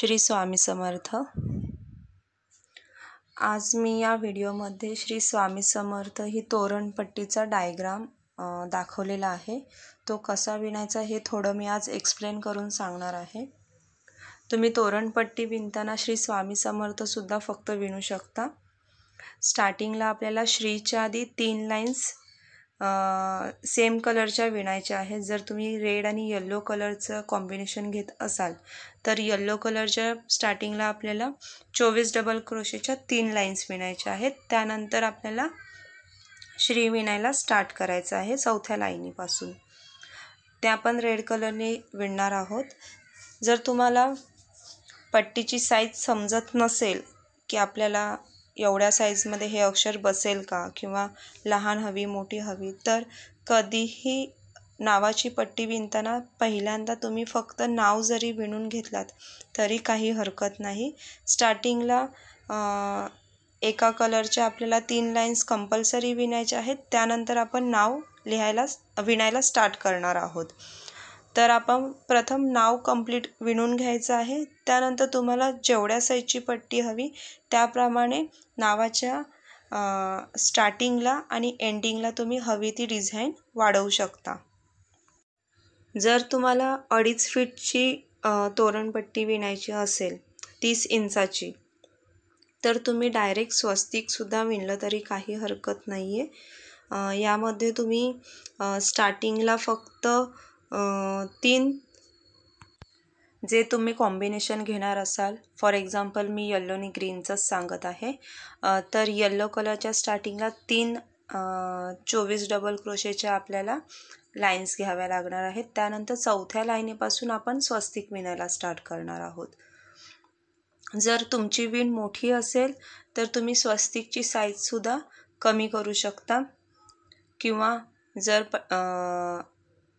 श्री स्वामी समर्थ आज मी या व्हिडिओमध्ये श्री स्वामी समर्थ ही तोरणपट्टीचा डायग्राम दाखवलेला आहे तो कसा विणायचा हे थोडं मी आज एक्सप्लेन करून सांगणार आहे तुम्ही तोरणपट्टी विणताना श्री स्वामी समर्थसुद्धा फक्त विणू शकता स्टार्टिंगला आपल्याला श्रीच्या आधी तीन लाईन्स सेम कलरच्या विणायच्या आहेत जर तुम्ही रेड आणि यल्लो कलरचं कॉम्बिनेशन घेत असाल तर यल्लो कलरच्या स्टार्टिंगला आपल्याला चोवीस डबल क्रोशेच्या तीन लाईन्स विणायच्या आहेत त्यानंतर आपल्याला श्री विणायला स्टार्ट करायचं आहे चौथ्या लाईनीपासून त्या आपण रेड कलरने विणणार आहोत जर तुम्हाला पट्टीची साईज समजत नसेल की आपल्याला एवढ्या साईजमध्ये हे अक्षर बसेल का किंवा लहान हवी मोठी हवी तर कधीही नावाची पट्टी विणताना पहिल्यांदा तुम्ही फक्त नाव जरी विणून घेतलात तरी काही हरकत नाही स्टार्टिंगला एका कलरच्या आपल्याला तीन लाईन्स कंपल्सरी विणायच्या आहेत त्यानंतर आपण नाव लिहायला विणायला स्टार्ट करणार आहोत तर आपण प्रथम नाव कंप्लीट विणून घ्यायचं आहे त्यानंतर तुम्हाला जेवढ्या साईजची पट्टी हवी त्याप्रमाणे नावाच्या स्टार्टिंगला आणि एंडिंगला तुम्ही हवी ती डिझाईन वाढवू शकता जर तुम्हाला अडीच फीटची तोरणपट्टी विणायची असेल तीस इंचाची तर तुम्ही डायरेक्ट स्वस्तिकसुद्धा विणलं तरी काही हरकत नाही आहे यामध्ये तुम्ही स्टार्टिंगला फक्त तीन जे तुम्ही कॉम्बिनेशन घेणार असाल फॉर एक्झाम्पल मी यल्लो आणि ग्रीनचंच सांगत आहे तर यल्लो कलरच्या स्टार्टिंगला तीन चोवीस डबल क्रोशेच्या आपल्याला लाईन्स घ्याव्या लागणार आहेत त्यानंतर चौथ्या लाईनीपासून आपण स्वस्तिक विणायला स्टार्ट करणार आहोत जर तुमची विण मोठी असेल तर तुम्ही स्वस्तिकची साईजसुद्धा कमी करू शकता किंवा जर प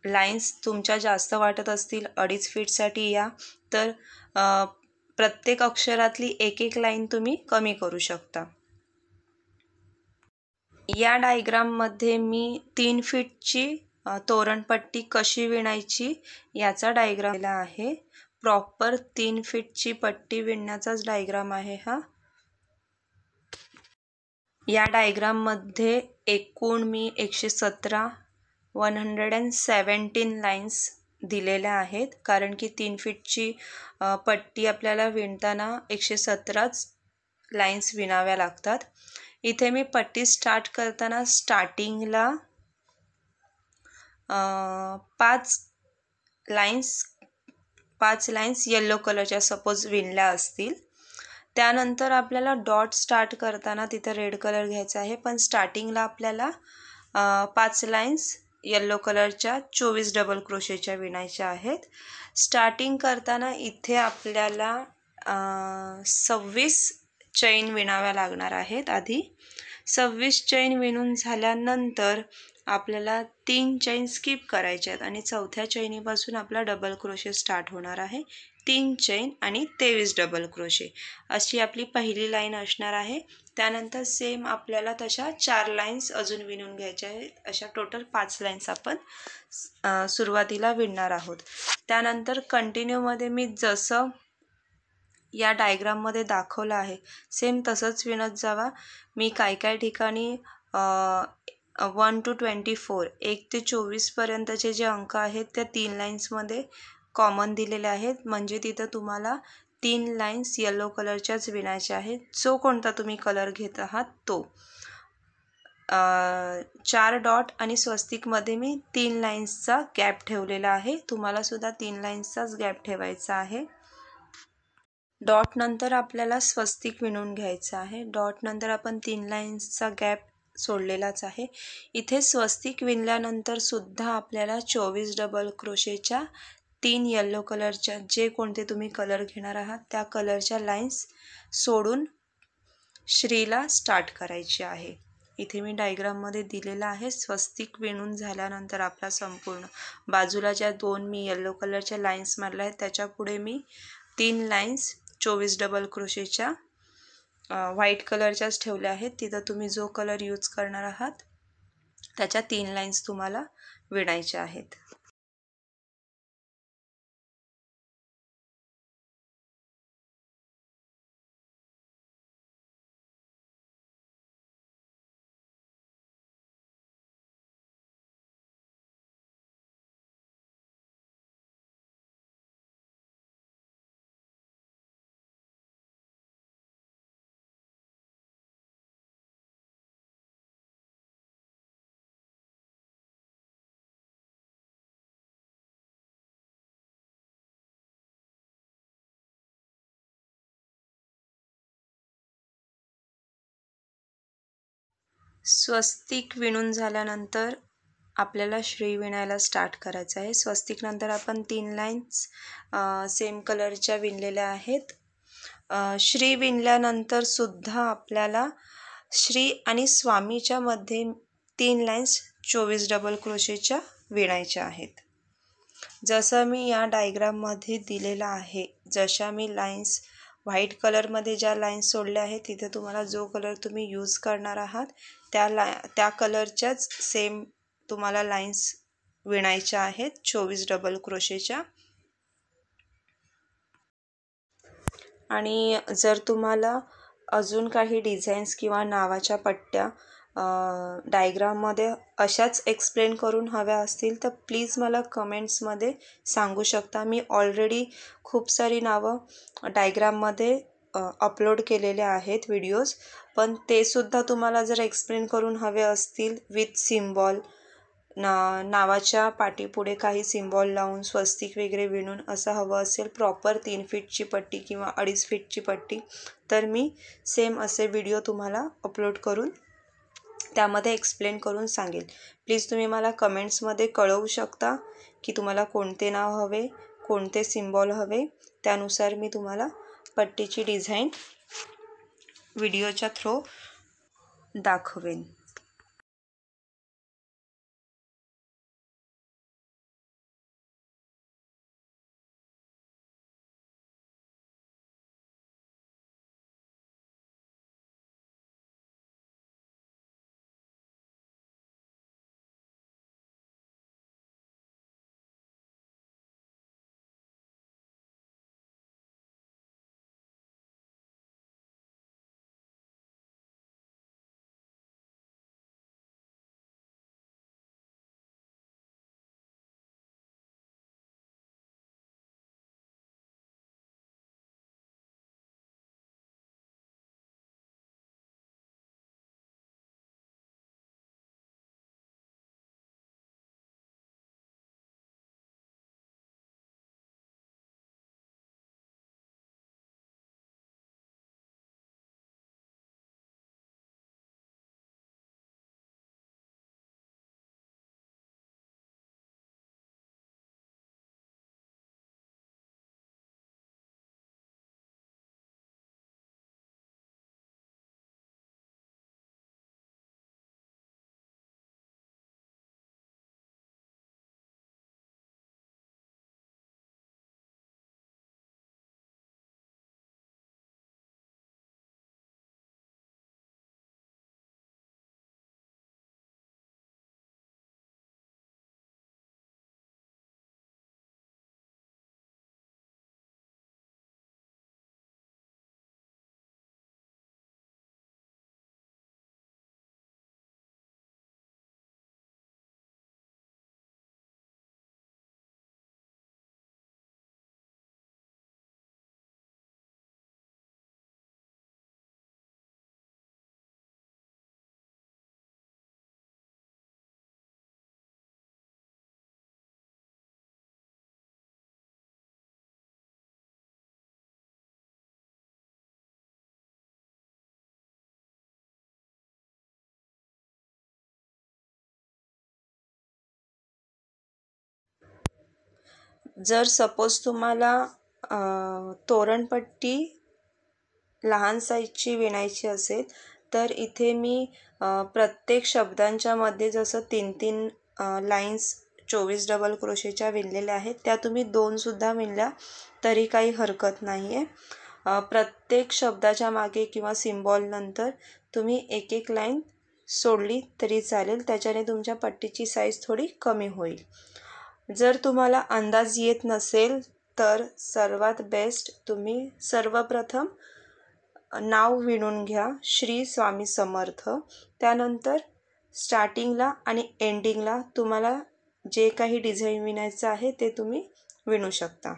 लाईन्स तुमच्या जास्त वाटत असतील अडीच फीटसाठी या तर प्रत्येक अक्षरातली एक एक लाईन तुम्ही कमी करू शकता या डायग्राममध्ये मी तीन फीटची तोरणपट्टी कशी विणायची याचा डायग्राम दिला आहे प्रॉपर तीन फीटची पट्टी विणण्याचाच डायग्राम आहे हा या डायग्राममध्ये एकूण मी एकशे सतरा one hundred and seventeen lines दिलेल्या आहेत कारण की तीन फीटची पट्टी आपल्याला विणताना एकशे सतराच लाईन्स विणाव्या लागतात इथे मी पट्टी स्टार्ट करताना स्टार्टिंगला पाच लाईन्स पाच लाईन्स येल्लो कलरच्या सपोज विणल्या असतील त्यानंतर आपल्याला डॉट स्टार्ट करताना तिथं रेड कलर घ्यायचा आहे पण स्टार्टिंगला आपल्याला पाच लाईन्स यल्लो कलरच्या चोवीस डबल क्रोशेच्या विणायच्या आहेत स्टार्टिंग करताना इथे आपल्याला सव्वीस चैन विणाव्या लागणार आहेत आधी सव्वीस चैन विणून झाल्यानंतर आपल्याला तीन चैन स्किप करायच्या आहेत आणि चौथ्या चैनीपासून आपला डबल क्रोशे स्टार्ट होणार आहे तीन चैन आणि तेवीस डबल क्रोशे अशी आपली पहिली लाईन असणार आहे त्यानंतर सेम आपल्याला तशा चार लाईन्स अजून विणून घ्यायच्या आहेत अशा टोटल पाच लाईन्स आपण सुरुवातीला विणणार आहोत त्यानंतर कंटिन्यूमध्ये मी जसं या डायग्राममध्ये दाखवलं आहे सेम तसंच विणत जावा मी काय काय ठिकाणी वन टू ट्वेंटी फोर एक ते चोवीसपर्यंतचे जे अंक आहेत त्या तीन लाईन्समध्ये कॉमन दिलेले आहेत म्हणजे तिथं तुम्हाला तीन लाईन्स येलो कलरच्याच विणायच्या आहेत जो कोणता तुम्ही कलर घेत आहात तो चार डॉट आणि स्वस्तिकमध्ये मी तीन लाईन्सचा गॅप ठेवलेला आहे तुम्हालासुद्धा तीन लाईन्सचाच गॅप ठेवायचा आहे डॉट नंतर आपल्याला स्वस्तिक विणून घ्यायचं आहे डॉट नंतर आपण तीन लाईन्सचा गॅप सोडलेलाच आहे इथे स्वस्तिक विणल्यानंतर सुद्धा आपल्याला चोवीस डबल क्रोशेच्या तीन यल्लो कलरच्या जे कोणते तुम्ही कलर घेणार आहात त्या कलरच्या लाईन्स सोडून श्रीला स्टार्ट करायची आहे इथे मी डायग्राममध्ये दिलेला आहे स्वस्तिक विणून झाल्यानंतर आपला संपूर्ण बाजूला ज्या दोन मी येल्लो कलरच्या लाईन्स मारल्या आहेत त्याच्यापुढे मी तीन लाईन्स चोवीस डबल क्रोशेच्या व्हाईट कलरच्याच ठेवल्या आहेत तिथं तुम्ही जो कलर यूज करणार आहात त्याच्या तीन लाईन्स तुम्हाला विणायच्या आहेत स्वस्तिक विणून झाल्यानंतर आपल्याला श्री विणायला स्टार्ट करायचं आहे स्वस्तिकनंतर आपण तीन लाईन्स सेम कलरच्या विणलेल्या आहेत श्री विणल्यानंतर सुद्धा आपल्याला श्री आणि स्वामीच्या मध्ये तीन लाईन्स चोवीस डबल क्रोशेच्या विणायच्या आहेत जसं मी या डायग्राममध्ये दिलेला आहे जशा मी लाईन्स व्हाईट कलरमध्ये ज्या लाईन्स सोडल्या आहेत तिथे तुम्हाला जो कलर तुम्ही यूज करणार आहात त्या ला त्या कलरच्याच सेम तुम्हाला लाईन्स विणायच्या आहेत चोवीस डबल क्रोशेच्या आणि जर तुम्हाला अजून काही डिझाईन्स किंवा नावाच्या पट्ट्या डायग्राममध्ये अशाच एक्सप्लेन करून हव्या असतील तर प्लीज मला कमेंट्समध्ये सांगू शकता मी ऑलरेडी खूप सारी नावं डायग्राममध्ये अपलोड केलेले आहेत व्हिडिओज पण तेसुद्धा तुम्हाला जर एक्सप्लेन करून हवे असतील विथ सिम्बॉल ना नावाच्या पाठीपुढे काही सिम्बॉल लावून स्वस्तिक वगैरे विणून असं हवं असेल प्रॉपर तीन फीटची पट्टी किंवा अडीच फीटची पट्टी तर मी सेम असे व्हिडिओ तुम्हाला अपलोड करून त्यामध्ये एक्सप्लेन करून सांगेल प्लीज तुम्ही मला कमेंट्समध्ये कळवू शकता की तुम्हाला कोणते नाव हवे कोणते सिम्बॉल हवे त्यानुसार मी तुम्हाला पट्टीची डिझाईन व्हिडिओच्या थ्रू दाखवेन जर सपोज तुम्हाला तोरणपट्टी लहान साईजची विणायची असेल तर इथे मी प्रत्येक शब्दांच्यामध्ये जसं तीन तीन लाईन्स चोवीस डबल क्रोशेच्या विणलेल्या आहेत त्या तुम्ही दोनसुद्धा विणल्या तरी काही हरकत नाही आहे प्रत्येक शब्दाच्या मागे किंवा सिम्बॉलनंतर तुम्ही एक एक लाईन सोडली तरी चालेल त्याच्याने तुमच्या पट्टीची साईज थोडी कमी होईल जर तुम्हाला अंदाज येत नसेल तर सर्वात बेस्ट तुम्ही सर्वप्रथम नाव विणून घ्या श्री स्वामी समर्थ त्यानंतर स्टार्टिंगला आणि एंडिंगला तुम्हाला जे काही डिझाईन विणायचं आहे ते तुम्ही विणू शकता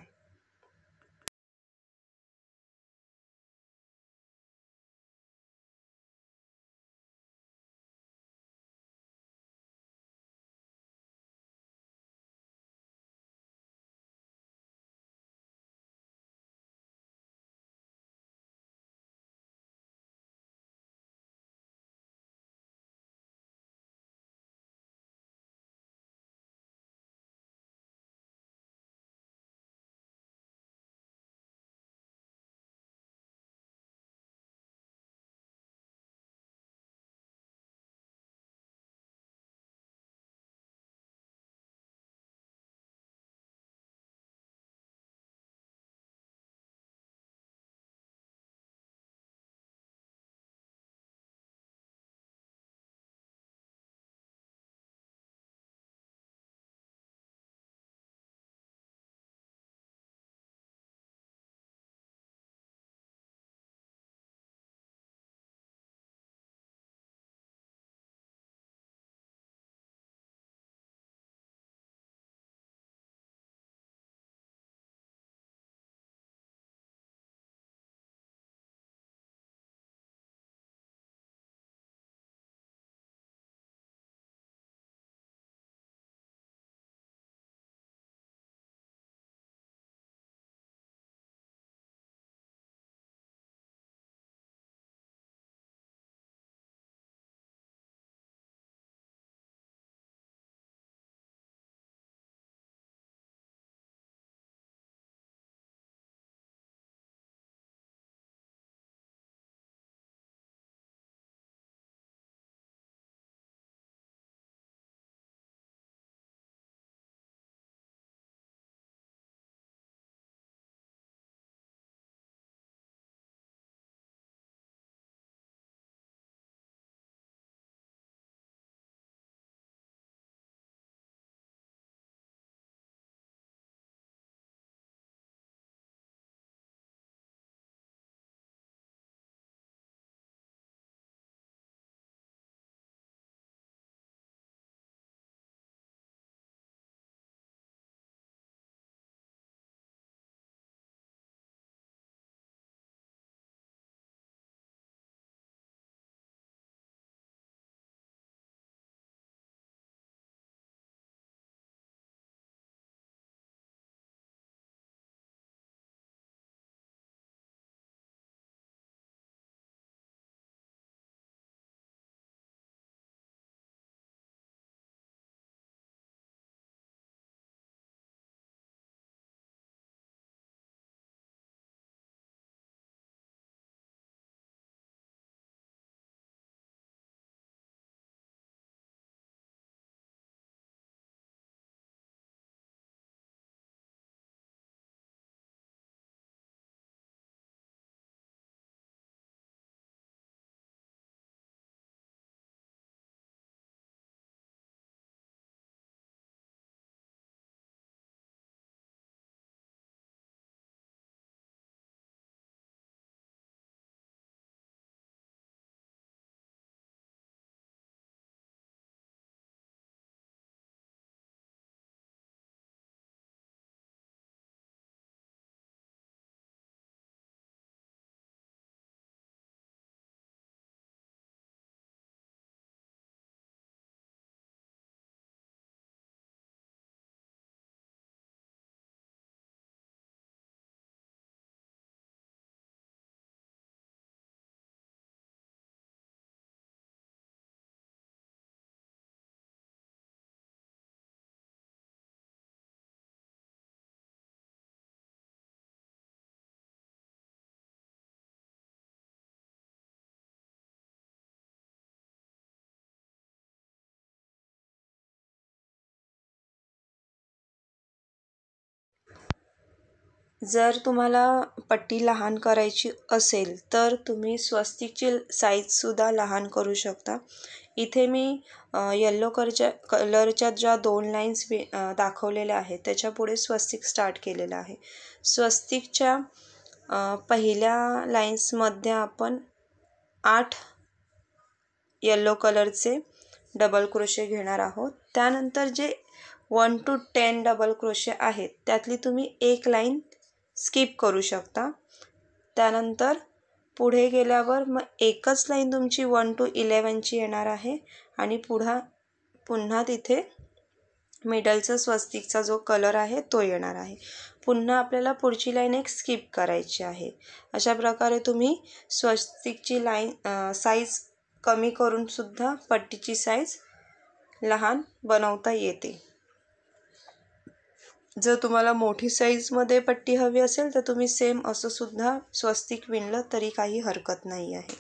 जर तुम्हाला पट्टी लहान करायची असेल तर तुम्ही स्वस्तिकची साईजसुद्धा लहान करू शकता इथे मी यल्लो करच्या कलरच्या ज्या दोन लाईन्स वे दाखवलेल्या आहेत त्याच्यापुढे स्वस्तिक स्टार्ट केलेलं आहे स्वस्तिकच्या पहिल्या लाईन्समध्ये आपण आठ यल्लो कलरचे डबल क्रोशे घेणार आहोत त्यानंतर जे one two ten double crochet आहेत त्यातली तुम्ही एक लाईन स्किप करू शकता त्यानंतर पुढे गेल्यावर मग एकच लाईन तुमची वन टू इलेवनची येणार आहे आणि पुढा पुन्हा तिथे मिडलचा स्वस्तिकचा जो कलर आहे तो येणार आहे पुन्हा आपल्याला पुढची लाईन एक स्किप करायची आहे अशा प्रकारे तुम्ही स्वस्तिकची लाईन साईज कमी करूनसुद्धा पट्टीची साईज लहान बनवता येते जर तुम्हाला मोठी साईजमध्ये पट्टी हवी असेल तर तुम्ही सेम असंसुद्धा स्वस्तिक विणलं तरी काही हरकत नाही आहे